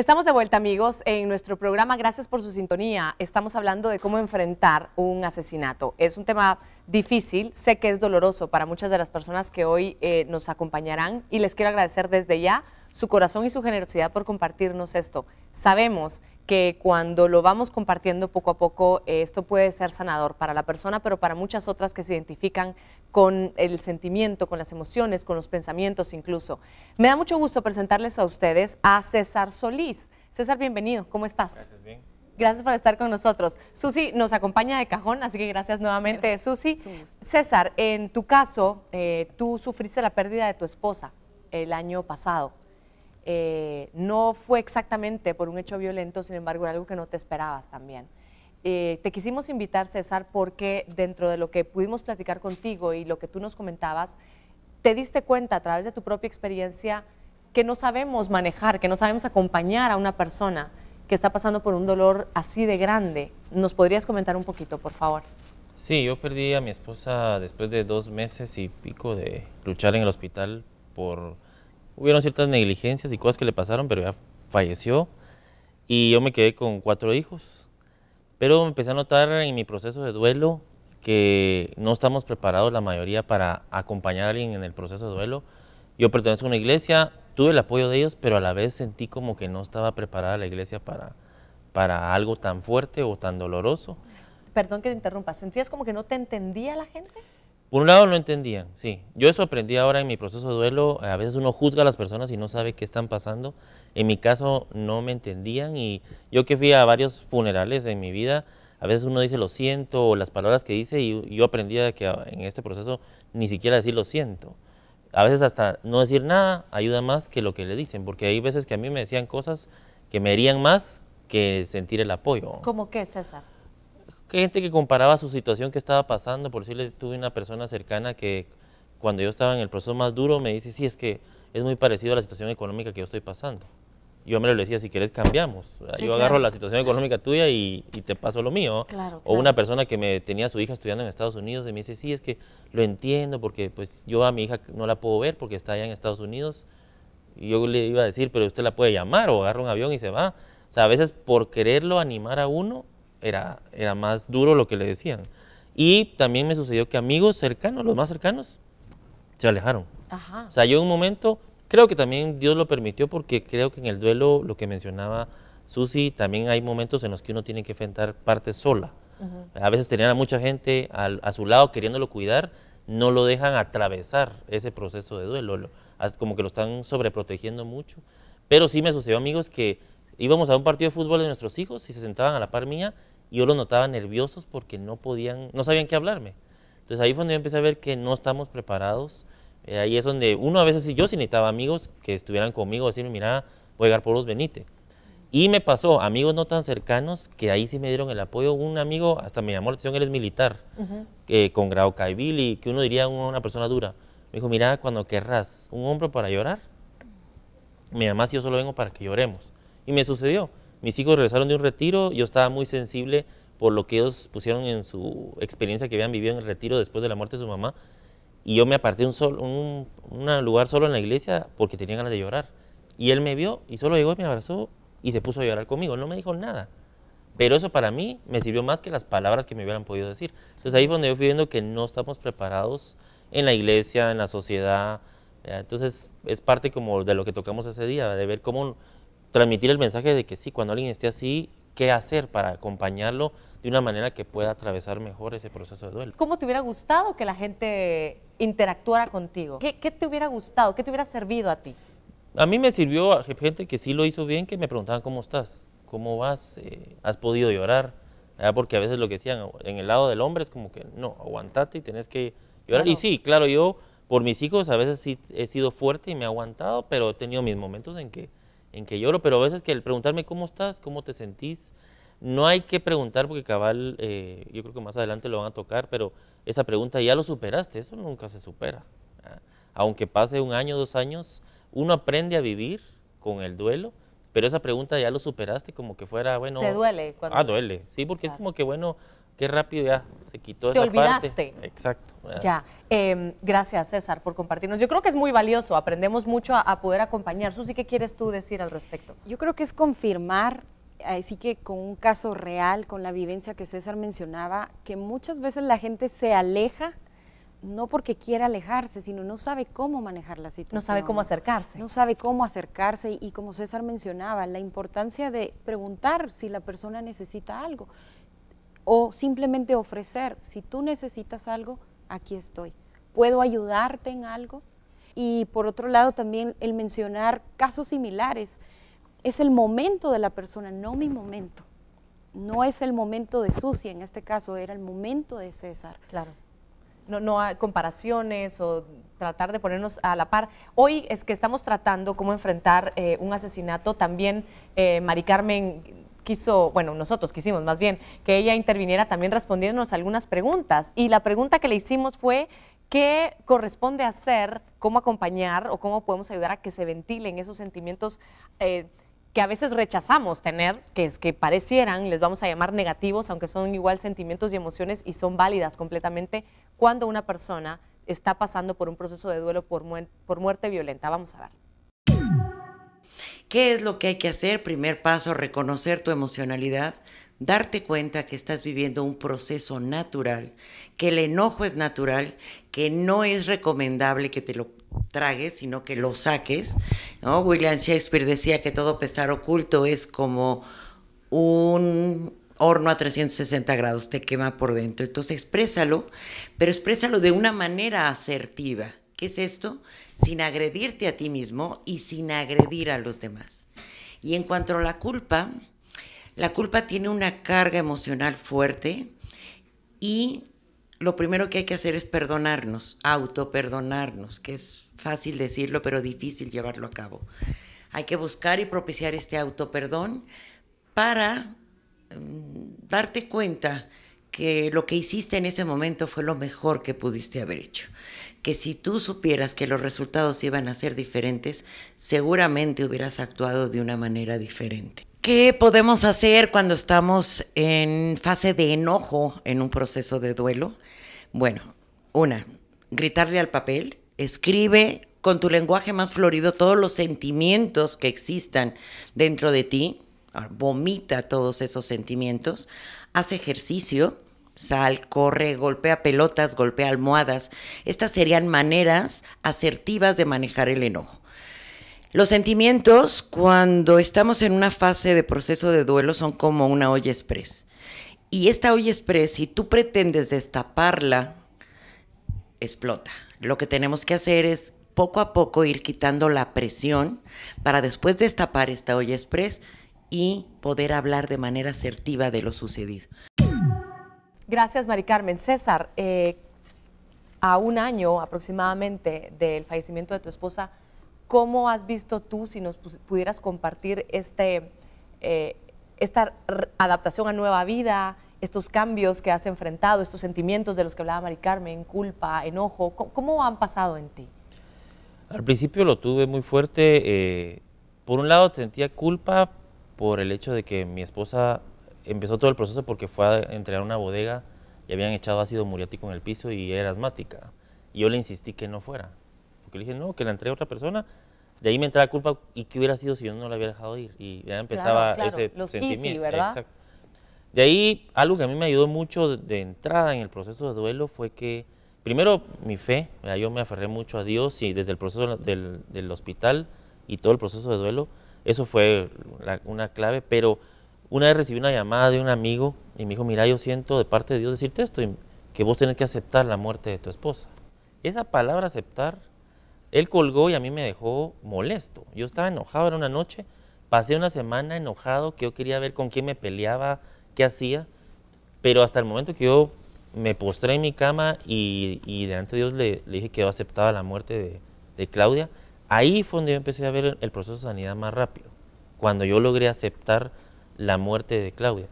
Estamos de vuelta amigos en nuestro programa, gracias por su sintonía. Estamos hablando de cómo enfrentar un asesinato. Es un tema difícil, sé que es doloroso para muchas de las personas que hoy eh, nos acompañarán y les quiero agradecer desde ya su corazón y su generosidad por compartirnos esto. Sabemos que cuando lo vamos compartiendo poco a poco, eh, esto puede ser sanador para la persona, pero para muchas otras que se identifican con el sentimiento, con las emociones, con los pensamientos incluso. Me da mucho gusto presentarles a ustedes a César Solís. César, bienvenido, ¿cómo estás? Gracias, bien. Gracias por estar con nosotros. Susi nos acompaña de cajón, así que gracias nuevamente, Susi. César, en tu caso, eh, tú sufriste la pérdida de tu esposa el año pasado. Eh, no fue exactamente por un hecho violento, sin embargo, era algo que no te esperabas también. Eh, te quisimos invitar, César, porque dentro de lo que pudimos platicar contigo y lo que tú nos comentabas, te diste cuenta a través de tu propia experiencia que no sabemos manejar, que no sabemos acompañar a una persona que está pasando por un dolor así de grande. ¿Nos podrías comentar un poquito, por favor? Sí, yo perdí a mi esposa después de dos meses y pico de luchar en el hospital por hubieron ciertas negligencias y cosas que le pasaron, pero ya falleció y yo me quedé con cuatro hijos. Pero empecé a notar en mi proceso de duelo que no estamos preparados la mayoría para acompañar a alguien en el proceso de duelo. Yo pertenezco a una iglesia, tuve el apoyo de ellos, pero a la vez sentí como que no estaba preparada la iglesia para, para algo tan fuerte o tan doloroso. Perdón que te interrumpa, ¿sentías como que no te entendía la gente? Por un lado no entendían, sí. Yo eso aprendí ahora en mi proceso de duelo. A veces uno juzga a las personas y no sabe qué están pasando. En mi caso no me entendían y yo que fui a varios funerales en mi vida, a veces uno dice lo siento o las palabras que dice y yo aprendí que en este proceso ni siquiera decir lo siento. A veces hasta no decir nada ayuda más que lo que le dicen, porque hay veces que a mí me decían cosas que me herían más que sentir el apoyo. ¿Cómo qué, César? gente que comparaba su situación que estaba pasando, por decirle, tuve una persona cercana que cuando yo estaba en el proceso más duro me dice, sí, es que es muy parecido a la situación económica que yo estoy pasando. Yo me lo decía, si quieres cambiamos. yo agarro la situación económica tuya y, te paso lo mío. O una persona que me tenía su hija estudiando en Estados Unidos y me dice, sí, es que lo entiendo porque pues yo a mi hija no la puedo ver porque está allá en Estados Unidos. Y yo le iba a decir, pero usted la puede llamar o agarra un avión y se va. O sea, a veces por quererlo animar a uno, era, era más duro lo que le decían. Y también me sucedió que amigos cercanos, los más cercanos, se alejaron. O sea, yo en un momento, creo que también Dios lo permitió porque creo que en el duelo, lo que mencionaba Susi, también hay momentos en los que uno tiene que enfrentar parte sola. A veces tenían a mucha gente a, su lado queriéndolo cuidar, no lo dejan atravesar ese proceso de duelo, como que lo están sobreprotegiendo mucho. Pero sí me sucedió, amigos, que íbamos a un partido de fútbol de nuestros hijos y se sentaban a la par mía y yo los notaba nerviosos porque no podían, no sabían qué hablarme. Entonces ahí fue donde yo empecé a ver que no estamos preparados. Eh, ahí es donde uno a veces, si yo si necesitaba amigos que estuvieran conmigo, decirme, mira, voy a llegar por los Benítez Y me pasó, amigos no tan cercanos, que ahí sí me dieron el apoyo. Un amigo, hasta me llamó la atención, él es militar, que eh, con grado caibil y que uno diría una persona dura. Me dijo, mira, cuando querrás un hombro para llorar, me mamá y yo solo vengo para que lloremos. Y me sucedió. Mis hijos regresaron de un retiro, yo estaba muy sensible por lo que ellos pusieron en su experiencia que habían vivido en el retiro después de la muerte de su mamá. Y yo me aparté un, un, lugar solo en la iglesia porque tenía ganas de llorar. Y él me vio y solo llegó y me abrazó y se puso a llorar conmigo. no me dijo nada. Pero eso para mí me sirvió más que las palabras que me hubieran podido decir. Entonces ahí es donde yo fui viendo que no estamos preparados en la iglesia, en la sociedad. Entonces es parte como de lo que tocamos ese día, de ver cómo transmitir el mensaje de que sí, cuando alguien esté así, ¿qué hacer para acompañarlo de una manera que pueda atravesar mejor ese proceso de duelo? ¿Cómo te hubiera gustado que la gente interactuara contigo? ¿Qué, te hubiera gustado? ¿Qué te hubiera servido a ti? A mí me sirvió gente que sí lo hizo bien, que me preguntaban cómo estás, cómo vas, eh, has podido llorar, ah, porque a veces lo que decían en el lado del hombre es como que no, aguantate y tenés que llorar. Y sí, claro, yo por mis hijos a veces sí he sido fuerte y me he aguantado, pero he tenido mis momentos en que en que lloro, pero a veces que el preguntarme cómo estás, cómo te sentís, no hay que preguntar porque cabal, eh, yo creo que más adelante lo van a tocar, pero esa pregunta ya lo superaste, eso nunca se supera. ¿ah? Aunque pase un año, dos años, uno aprende a vivir con el duelo, pero esa pregunta ya lo superaste como que fuera, bueno... Te duele cuando... Ah, duele, sí, porque es como que, bueno, qué rápido ya se quitó Te olvidaste. Exacto. Ya. Em, gracias, César, por compartirnos. Yo creo que es muy valioso, aprendemos mucho a, poder acompañar. Susi, ¿qué quieres tú decir al respecto? Yo creo que es confirmar, así que con un caso real, con la vivencia que César mencionaba, que muchas veces la gente se aleja no porque quiera alejarse, sino no sabe cómo manejar la situación. No sabe cómo acercarse. No sabe cómo acercarse y como César mencionaba, la importancia de preguntar si la persona necesita algo o simplemente ofrecer, si tú necesitas algo, aquí estoy. ¿Puedo ayudarte en algo? Y por otro lado también el mencionar casos similares. Es el momento de la persona, no mi momento. No es el momento de sucia en este caso era el momento de César. Claro. No, no hay comparaciones o tratar de ponernos a la par. Hoy es que estamos tratando cómo enfrentar eh, un asesinato. También eh, Mari Carmen quiso, bueno, nosotros quisimos más bien, que ella interviniera también respondiéndonos algunas preguntas. Y la pregunta que le hicimos fue, ¿qué corresponde hacer, cómo acompañar o cómo podemos ayudar a que se ventilen esos sentimientos eh, que a veces rechazamos tener, que es que parecieran, les vamos a llamar negativos, aunque son igual sentimientos y emociones y son válidas completamente cuando una persona está pasando por un proceso de duelo por, por muerte violenta. Vamos a ver. ¿Qué es lo que hay que hacer? Primer paso, reconocer tu emocionalidad, darte cuenta que estás viviendo un proceso natural, que el enojo es natural, que no es recomendable que te lo tragues, sino que lo saques. William Shakespeare decía que todo pesar oculto es como un horno a 360 grados, te quema por dentro. Entonces exprésalo, pero exprésalo de una manera asertiva. ¿Qué es esto? Sin agredirte a ti mismo y sin agredir a los demás. Y en cuanto a la culpa, la culpa tiene una carga emocional fuerte y lo primero que hay que hacer es perdonarnos, autoperdonarnos, que es fácil decirlo, pero difícil llevarlo a cabo. Hay que buscar y propiciar este autoperdón para mm, darte cuenta que lo que hiciste en ese momento fue lo mejor que pudiste haber hecho. Que si tú supieras que los resultados iban a ser diferentes, seguramente hubieras actuado de una manera diferente. ¿Qué podemos hacer cuando estamos en fase de enojo en un proceso de duelo? Bueno, una, gritarle al papel, escribe con tu lenguaje más florido todos los sentimientos que existan dentro de ti, Ah, vomita todos esos sentimientos, hace ejercicio, sal, corre, golpea pelotas, golpea almohadas. Estas serían maneras asertivas de manejar el enojo. Los sentimientos, cuando estamos en una fase de proceso de duelo, son como una olla express. Y esta olla express, si tú pretendes destaparla, explota. Lo que tenemos que hacer es poco a poco ir quitando la presión para después destapar esta olla express y poder hablar de manera asertiva de lo sucedido. Gracias, Mari Carmen. César, eh, a un año aproximadamente del fallecimiento de tu esposa, ¿cómo has visto tú, si nos pudieras compartir este, eh, esta adaptación a nueva vida, estos cambios que has enfrentado, estos sentimientos de los que hablaba Mari Carmen, culpa, enojo, ¿cómo, han pasado en ti? Al principio lo tuve muy fuerte. Eh, por un lado sentía culpa por el hecho de que mi esposa empezó todo el proceso porque fue a entregar una bodega y habían echado ácido muriático en el piso y era asmática. Y yo le insistí que no fuera. Porque le dije, no, que la entregue a otra persona. De ahí me entraba la culpa y qué hubiera sido si yo no la había dejado ir. Y ya empezaba ese sentimiento. Exacto. De ahí, algo que a mí me ayudó mucho de entrada en el proceso de duelo fue que, primero, mi fe, yo me aferré mucho a Dios y desde el proceso del hospital y todo el proceso de duelo, eso fue una clave, pero una vez recibí una llamada de un amigo y me dijo, mira, yo siento de parte de Dios decirte esto, y que vos tenés que aceptar la muerte de tu esposa. Esa palabra aceptar, él colgó y a mí me dejó molesto. Yo estaba enojado, era una noche, pasé una semana enojado, que yo quería ver con quién me peleaba, qué hacía, pero hasta el momento que yo me postré en mi cama y, delante de Dios le, dije que yo aceptaba la muerte de Claudia, Ahí fue donde yo empecé a ver el proceso de sanidad más rápido, cuando yo logré aceptar la muerte de Claudia.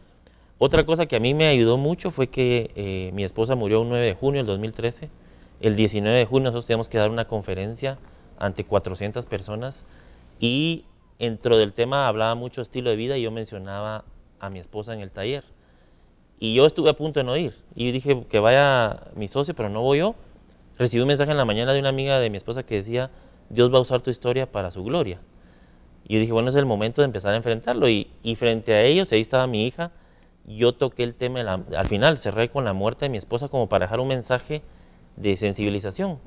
Otra cosa que a mí me ayudó mucho fue que eh, mi esposa murió un 9 de junio del 2013. El 19 de junio nosotros teníamos que dar una conferencia ante 400 personas y dentro del tema hablaba mucho estilo de vida y yo mencionaba a mi esposa en el taller. Y yo estuve a punto de no ir. Y dije que vaya mi socio, pero no voy yo. Recibí un mensaje en la mañana de una amiga de mi esposa que decía, Dios va a usar tu historia para su gloria. Y yo dije, bueno, es el momento de empezar a enfrentarlo. Y, frente a ellos, ahí estaba mi hija, yo toqué el tema, al final cerré con la muerte de mi esposa como para dejar un mensaje de sensibilización.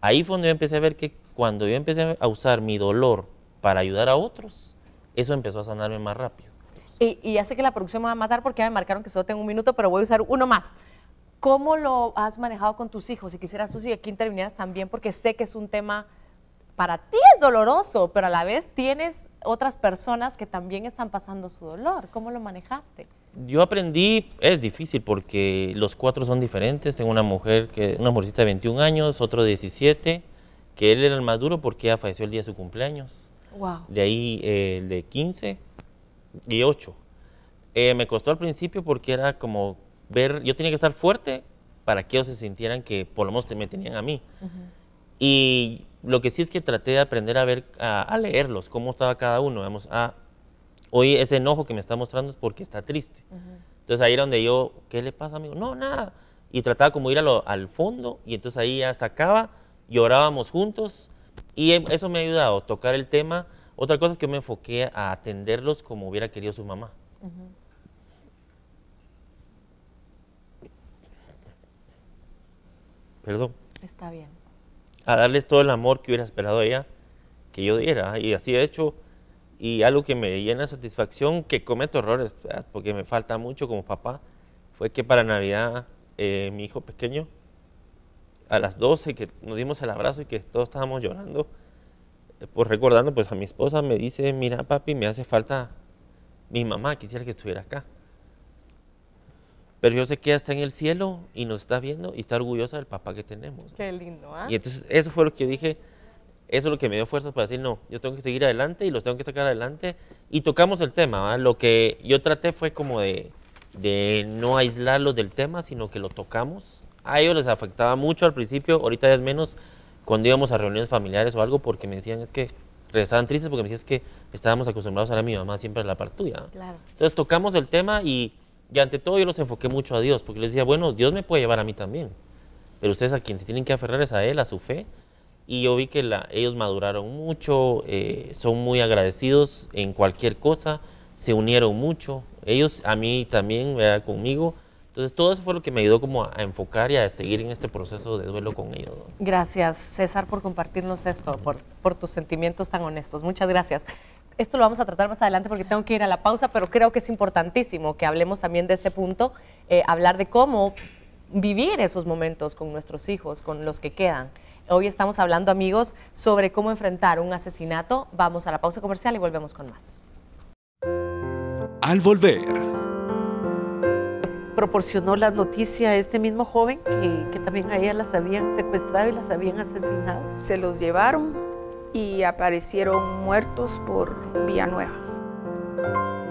Ahí fue donde yo empecé a ver que cuando yo empecé a usar mi dolor para ayudar a otros, eso empezó a sanarme más rápido. Y, y ya sé que la producción me va a matar porque ya me marcaron que solo tengo un minuto, pero voy a usar uno más. ¿Cómo lo has manejado con tus hijos? Si quisieras, Susi, aquí intervinieras también porque sé que es un tema para ti es doloroso, pero a la vez tienes otras personas que también están pasando su dolor. ¿Cómo lo manejaste? Yo aprendí, es difícil porque los cuatro son diferentes. Tengo una mujer, que, una mujercita de 21 años, otro de 17, que él era el más duro porque ella falleció el día de su cumpleaños. Wow. De ahí eh, el de 15 y 8. Eh, me costó al principio porque era como ver, yo tenía que estar fuerte para que ellos se sintieran que por lo menos me tenían a mí. Y lo que sí es que traté de aprender a ver, a, leerlos, cómo estaba cada uno. Vamos, a, ah, hoy ese enojo que me está mostrando es porque está triste. Entonces ahí era donde yo, ¿qué le pasa, amigo? No, nada. Y trataba como ir al fondo y entonces ahí ya sacaba, llorábamos juntos y em, eso me ha ayudado, a tocar el tema. Otra cosa es que me enfoqué a atenderlos como hubiera querido su mamá. Perdón. Está bien a darles todo el amor que hubiera esperado ella que yo diera. Y así he hecho. Y algo que me llena de satisfacción, que cometo errores, porque me falta mucho como papá, fue que para Navidad eh, mi hijo pequeño, a las 12, que nos dimos el abrazo y que todos estábamos llorando, eh, pues recordando pues a mi esposa, me dice, mira papi, me hace falta mi mamá, quisiera que estuviera acá. Pero yo sé que ella está en el cielo y nos está viendo y está orgullosa del papá que tenemos. Qué lindo, ¿ah? Y entonces eso fue lo que yo dije, eso es lo que me dio fuerzas para decir, no, yo tengo que seguir adelante y los tengo que sacar adelante. Y tocamos el tema, ¿ah? Lo que yo traté fue como de, no aislarlos del tema, sino que lo tocamos. A ellos les afectaba mucho al principio, ahorita ya es menos cuando íbamos a reuniones familiares o algo, porque me decían es que regresaban tristes porque me decían es que estábamos acostumbrados a la mi mamá siempre a la par Claro. Entonces tocamos el tema y y ante todo yo los enfoqué mucho a Dios, porque les decía, bueno, Dios me puede llevar a mí también, pero ustedes a quien se tienen que aferrar es a Él, a su fe. Y yo vi que ellos maduraron mucho, eh, son muy agradecidos en cualquier cosa, se unieron mucho, ellos a mí también, conmigo. Entonces todo eso fue lo que me ayudó como a, enfocar y a seguir en este proceso de duelo con ellos. Gracias César por compartirnos esto, por tus sentimientos tan honestos. Muchas gracias esto lo vamos a tratar más adelante porque tengo que ir a la pausa, pero creo que es importantísimo que hablemos también de este punto, eh, hablar de cómo vivir esos momentos con nuestros hijos, con los que quedan. Hoy estamos hablando, amigos, sobre cómo enfrentar un asesinato. Vamos a la pausa comercial y volvemos con más. Al volver proporcionó la noticia a este mismo joven que, que, también a ella las habían secuestrado y las habían asesinado. Se los llevaron y aparecieron muertos por Villanueva.